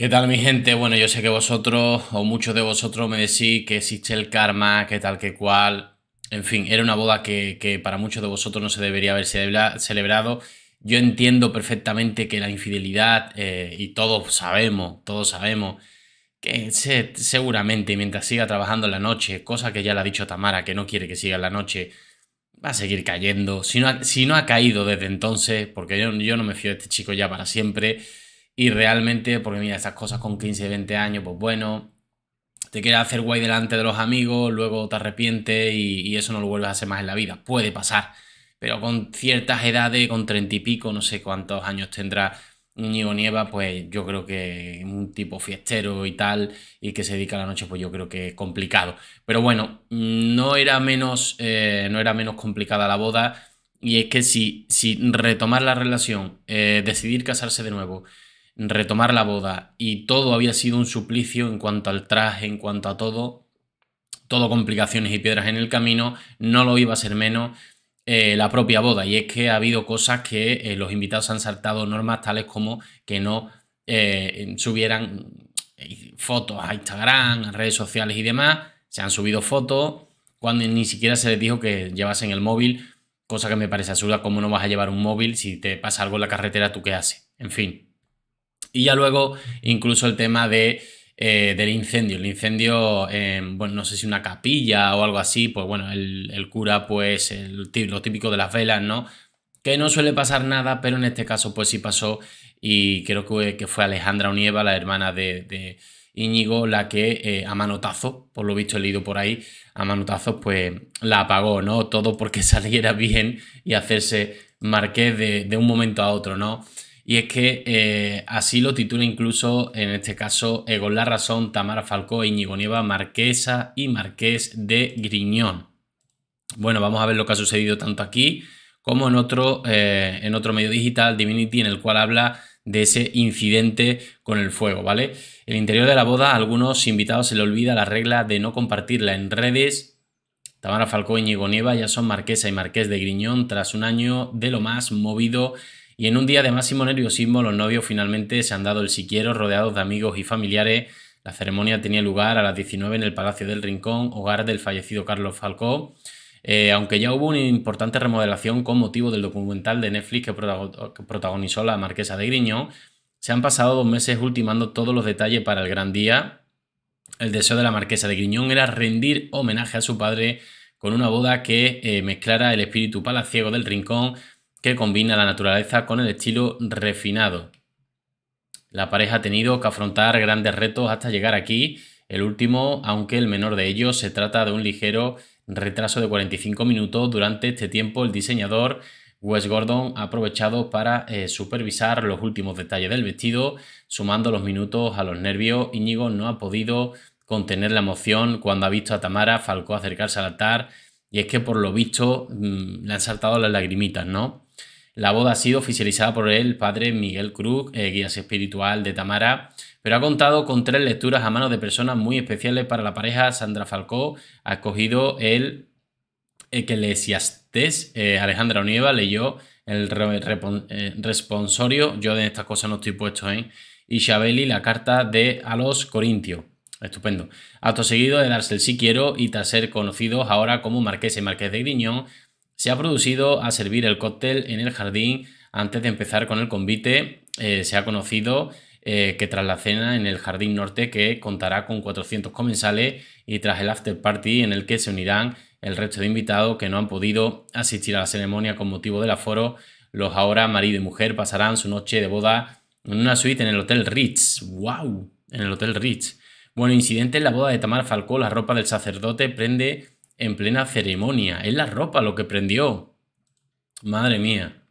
¿Qué tal mi gente? Bueno, yo sé que vosotros o muchos de vosotros me decís que existe el karma, que tal, que cual. En fin, era una boda que, para muchos de vosotros no se debería haber celebrado. Yo entiendo perfectamente que la infidelidad, eh, y todos sabemos, todos sabemos, que seguramente mientras siga trabajando en la noche, cosa que ya le ha dicho Tamara, que no quiere que siga en la noche, va a seguir cayendo. Si no ha, si no ha caído desde entonces, porque yo no me fío de este chico ya para siempre, y realmente, porque mira, estas cosas con 15, 20 años, pues bueno, te quieres hacer guay delante de los amigos, luego te arrepientes y, eso no lo vuelves a hacer más en la vida. Puede pasar, pero con ciertas edades, con 30 y pico, no sé cuántos años tendrá Ñigo Nieva, pues yo creo que un tipo fiestero y tal, y que se dedica a la noche, pues yo creo que es complicado. Pero bueno, no era menos, eh, no era menos complicada la boda. Y es que si, si retomar la relación, eh, decidir casarse de nuevo, retomar la boda y todo había sido un suplicio en cuanto al traje, en cuanto a todo, todo complicaciones y piedras en el camino, no lo iba a ser menos eh, la propia boda. Y es que ha habido cosas que eh, los invitados han saltado normas tales como que no eh, subieran fotos a Instagram, a redes sociales y demás. Se han subido fotos cuando ni siquiera se les dijo que llevasen el móvil, cosa que me parece absurda, como no vas a llevar un móvil si te pasa algo en la carretera, ¿tú qué haces? En fin, y ya luego incluso el tema de, eh, del incendio. El incendio, em, bueno, no sé si una capilla o algo así, pues bueno, el, cura, pues lo típico de las velas, ¿no? Que no suele pasar nada, pero en este caso pues sí pasó y creo que, fue Alejandra Unieva, la hermana de, de Íñigo, la que eh, a manotazo por lo visto he leído por ahí, a manotazo pues la apagó, ¿no? Todo porque saliera bien y hacerse marqués de, de un momento a otro, ¿no? Y es que eh, así lo titula incluso, en este caso, Egon eh, La Razón, Tamara Falcó y e Íñigo Nieva, marquesa y marqués de Griñón. Bueno, vamos a ver lo que ha sucedido tanto aquí como en otro, eh, en otro medio digital, Divinity, en el cual habla de ese incidente con el fuego, ¿vale? El interior de la boda, a algunos invitados se le olvida la regla de no compartirla en redes. Tamara Falcó y e Nieva ya son marquesa y marqués de Griñón tras un año de lo más movido y en un día de máximo nerviosismo, los novios finalmente se han dado el siquiero rodeados de amigos y familiares. La ceremonia tenía lugar a las 19 en el Palacio del Rincón, hogar del fallecido Carlos Falcó. Eh, aunque ya hubo una importante remodelación con motivo del documental de Netflix que, protagonizó la marquesa de Griñón, se han pasado dos meses ultimando todos los detalles para el gran día. El deseo de la marquesa de Griñón era rendir homenaje a su padre con una boda que eh, mezclara el espíritu palaciego del rincón que combina la naturaleza con el estilo refinado. La pareja ha tenido que afrontar grandes retos hasta llegar aquí, el último, aunque el menor de ellos, se trata de un ligero retraso de 45 minutos. Durante este tiempo, el diseñador Wes Gordon ha aprovechado para eh, supervisar los últimos detalles del vestido, sumando los minutos a los nervios. Íñigo no ha podido contener la emoción cuando ha visto a Tamara Falcó acercarse al altar. Y es que por lo visto mm, le han saltado las lagrimitas, ¿no? La boda ha sido oficializada por el padre Miguel Cruz, eh, guía espiritual de Tamara, pero ha contado con tres lecturas a manos de personas muy especiales para la pareja. Sandra Falcó ha escogido el Eclesiastes. Eh, Alejandra Onieva leyó el eh, responsorio, yo de estas cosas no estoy puesto, ¿eh? y Shabeli la carta de a los Corintios. Estupendo. Acto seguido de darse el sí quiero y tras ser conocidos ahora como marqués y marqués de Griñón, se ha producido a servir el cóctel en el jardín antes de empezar con el convite. Eh, se ha conocido eh, que tras la cena en el Jardín Norte, que contará con 400 comensales, y tras el after party, en el que se unirán el resto de invitados que no han podido asistir a la ceremonia con motivo del aforo, los ahora marido y mujer pasarán su noche de boda en una suite en el Hotel Ritz. ¡Wow! En el Hotel Ritz. Bueno, incidente en la boda de Tamar Falcó, la ropa del sacerdote prende en plena ceremonia. Es la ropa lo que prendió. Madre mía.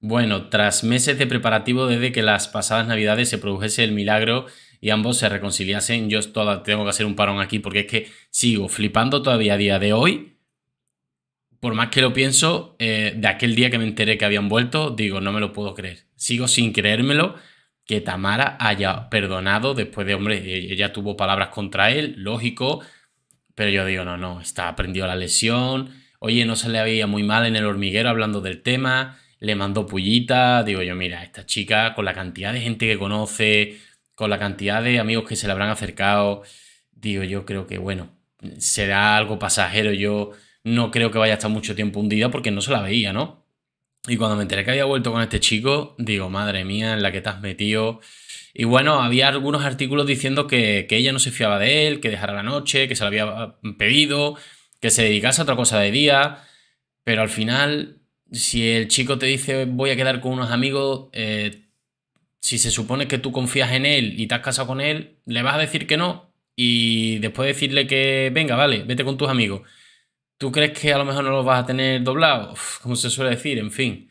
Bueno, tras meses de preparativo desde que las pasadas navidades se produjese el milagro y ambos se reconciliasen, yo tengo que hacer un parón aquí porque es que sigo flipando todavía a día de hoy. Por más que lo pienso, eh, de aquel día que me enteré que habían vuelto, digo, no me lo puedo creer. Sigo sin creérmelo que Tamara haya perdonado después de, hombre, ella tuvo palabras contra él, lógico, pero yo digo, no, no, está aprendió la lesión. Oye, no se le veía muy mal en el hormiguero hablando del tema. Le mandó pullita. Digo yo, mira, esta chica, con la cantidad de gente que conoce, con la cantidad de amigos que se le habrán acercado, digo yo, creo que, bueno, será algo pasajero. Yo no creo que vaya a estar mucho tiempo hundida porque no se la veía, ¿no? Y cuando me enteré que había vuelto con este chico, digo, madre mía, en la que te has metido. Y bueno, había algunos artículos diciendo que, ella no se fiaba de él, que dejara la noche, que se lo había ah, pedido, que se dedicase a otra cosa de día. Pero al final, si el chico te dice voy a quedar con unos amigos, eh, si se supone que tú confías en él y te has casado con él, le vas a decir que no y después decirle que venga, vale, vete con tus amigos. ¿Tú crees que a lo mejor no lo vas a tener doblados? Como se suele decir, en fin.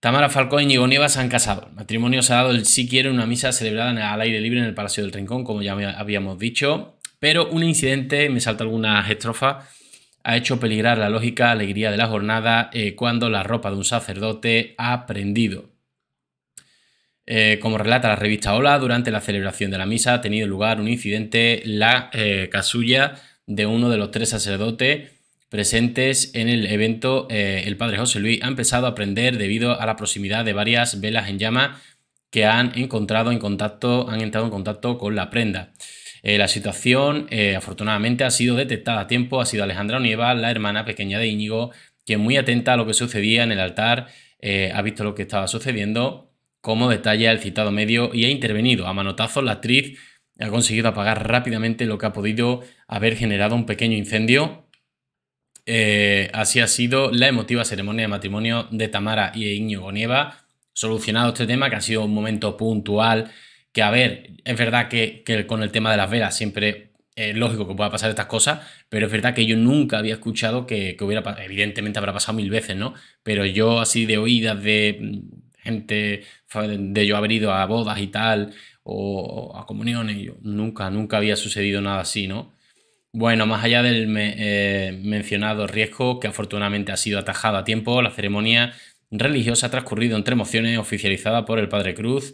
Tamara Falcón y Íñigo se han casado. El matrimonio se ha dado el sí en una misa celebrada al aire libre en el Palacio del Rincón, como ya habíamos dicho. Pero un incidente, me salta algunas estrofas, ha hecho peligrar la lógica alegría de la jornada eh, cuando la ropa de un sacerdote ha prendido. Eh, como relata la revista Hola, durante la celebración de la misa ha tenido lugar un incidente, la eh, casulla de uno de los tres sacerdotes presentes en el evento, eh, el padre José Luis ha empezado a aprender debido a la proximidad de varias velas en llama que han encontrado en contacto, han entrado en contacto con la prenda. Eh, la situación, eh, afortunadamente, ha sido detectada a tiempo. Ha sido Alejandra Onieva, la hermana pequeña de Íñigo, quien muy atenta a lo que sucedía en el altar, ha visto lo que estaba sucediendo, como detalla el citado medio, y ha intervenido a manotazos la actriz ha conseguido apagar rápidamente lo que ha podido haber generado un pequeño incendio. Eh, así ha sido la emotiva ceremonia de matrimonio de Tamara y Íñigo Nieva. Solucionado este tema, que ha sido un momento puntual, que a ver, es verdad que, con el tema de las velas siempre es lógico que pueda pasar estas cosas, pero es verdad que yo nunca había escuchado que, que hubiera pasado, evidentemente habrá pasado mil veces, ¿no? Pero yo así de oídas de mm, gente, de yo haber ido a bodas y tal, o a comuniones. Yo, nunca, nunca había sucedido nada así, ¿no? Bueno, más allá del eh, mencionado riesgo, que afortunadamente ha sido atajado a tiempo, la ceremonia religiosa ha transcurrido entre emociones oficializada por el Padre Cruz,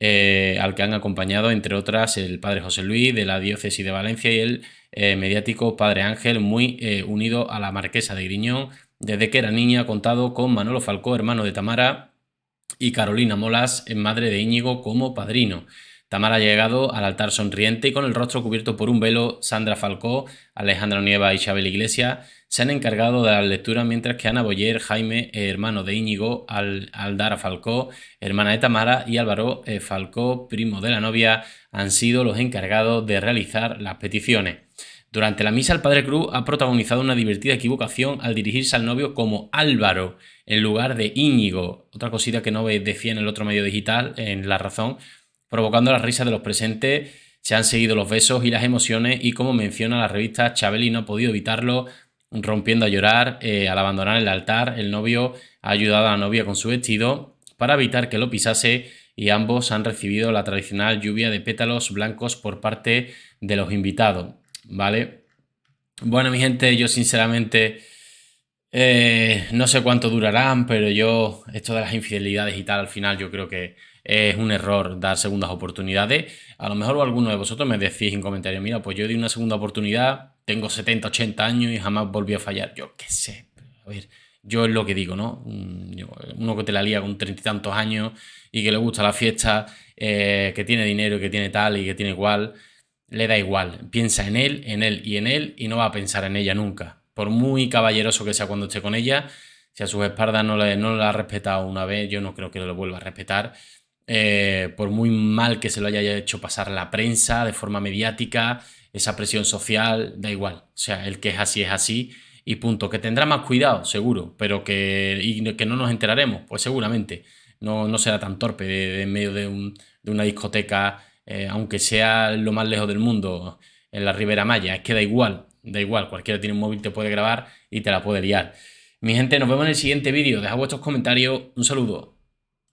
eh, al que han acompañado, entre otras, el Padre José Luis de la Diócesis de Valencia y el eh, mediático Padre Ángel, muy unido a la Marquesa de Griñón. Desde que era niña ha contado con Manolo Falcó, hermano de Tamara, y Carolina Molas, madre de Íñigo, como padrino. Tamara ha llegado al altar sonriente y con el rostro cubierto por un velo, Sandra Falcó, Alejandra Nieva y Isabel Iglesias se han encargado de la lectura, mientras que Ana Boyer, Jaime, eh, hermano de Íñigo, Aldara Falcó, hermana de Tamara, y Álvaro eh, Falcó, primo de la novia, han sido los encargados de realizar las peticiones. Durante la misa, el padre Cruz ha protagonizado una divertida equivocación al dirigirse al novio como Álvaro en lugar de Íñigo, otra cosita que no decía en el otro medio digital, en La Razón, provocando las risas de los presentes. Se han seguido los besos y las emociones y como menciona la revista, Chabeli no ha podido evitarlo, rompiendo a llorar eh, al abandonar el altar. El novio ha ayudado a la novia con su vestido para evitar que lo pisase y ambos han recibido la tradicional lluvia de pétalos blancos por parte de los invitados. ¿vale? Bueno, mi gente, yo sinceramente eh, no sé cuánto durarán, pero yo, esto de las infidelidades y tal, al final yo creo que es un error dar segundas oportunidades. A lo mejor alguno de vosotros me decís en comentarios, mira, pues yo di una segunda oportunidad, tengo 70, 80 años y jamás volví a fallar. Yo qué sé, a ver, yo es lo que digo, ¿no? Mm, uno que te la lía con treinta y tantos años y que le gusta la fiesta, eh, que tiene dinero, que tiene tal y que tiene cual le da igual, piensa en él, en él y en él y no va a pensar en ella nunca. Por muy caballeroso que sea cuando esté con ella, si a sus espaldas no, le, no la ha respetado una vez, yo no creo que lo vuelva a respetar. Eh, por muy mal que se lo haya hecho pasar la prensa de forma mediática, esa presión social, da igual. O sea, el que es así es así y punto. Que tendrá más cuidado, seguro, pero que, que no nos enteraremos, pues seguramente. No, no será tan torpe de, en medio de, de una discoteca eh, aunque sea lo más lejos del mundo, en la Ribera Maya, es que da igual, da igual, cualquiera tiene un móvil, te puede grabar y te la puede liar. Mi gente, nos vemos en el siguiente vídeo, deja vuestros comentarios, un saludo.